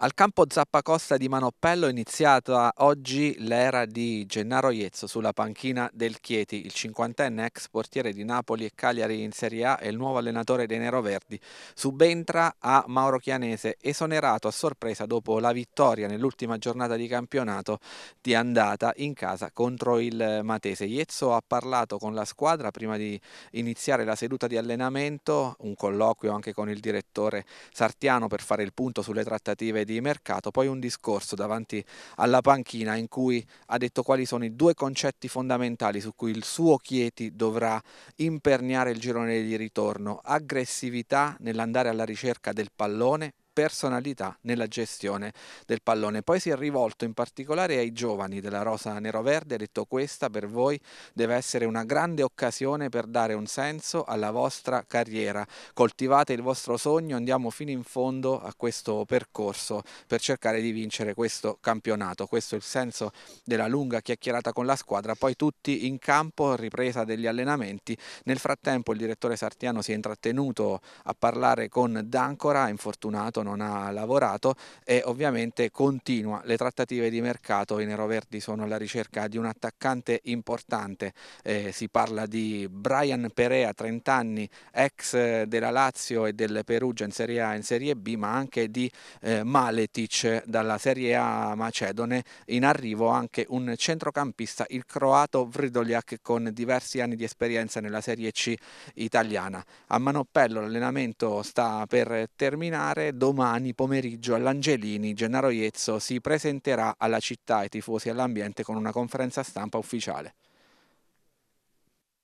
Al campo Zappacosta di Manoppello è iniziata oggi l'era di Gennaro Iezzo sulla panchina del Chieti, il cinquantenne ex portiere di Napoli e Cagliari in Serie A e il nuovo allenatore dei Neroverdi. Subentra a Mauro Chianese, esonerato a sorpresa dopo la vittoria nell'ultima giornata di campionato di andata in casa contro il Matese. Iezzo ha parlato con la squadra prima di iniziare la seduta di allenamento, un colloquio anche con il direttore Sartiano per fare il punto sulle trattative di mercato, poi un discorso davanti alla panchina in cui ha detto quali sono i due concetti fondamentali su cui il suo Chieti dovrà imperniare il girone di ritorno, aggressività nell'andare alla ricerca del pallone, personalità nella gestione del pallone. Poi si è rivolto in particolare ai giovani della rosa nero-verde, ha detto questa per voi deve essere una grande occasione per dare un senso alla vostra carriera. Coltivate il vostro sogno, andiamo fino in fondo a questo percorso per cercare di vincere questo campionato. Questo è il senso della lunga chiacchierata con la squadra, poi tutti in campo, ripresa degli allenamenti. Nel frattempo il direttore Sartiano si è intrattenuto a parlare con D'Ancora, infortunato, non ha lavorato e ovviamente continua le trattative di mercato. I neroverdi sono alla ricerca di un attaccante importante, eh, si parla di Brian Perea, 30 anni, ex della Lazio e del Perugia in Serie A e in Serie B, ma anche di eh, Maletic dalla Serie A Macedone, in arrivo anche un centrocampista, il croato Vridoljak con diversi anni di esperienza nella Serie C italiana. A Manoppello l'allenamento sta per terminare, domani domani pomeriggio all'Angelini Gennaro Iezzo si presenterà alla città, ai tifosi e all'ambiente con una conferenza stampa ufficiale.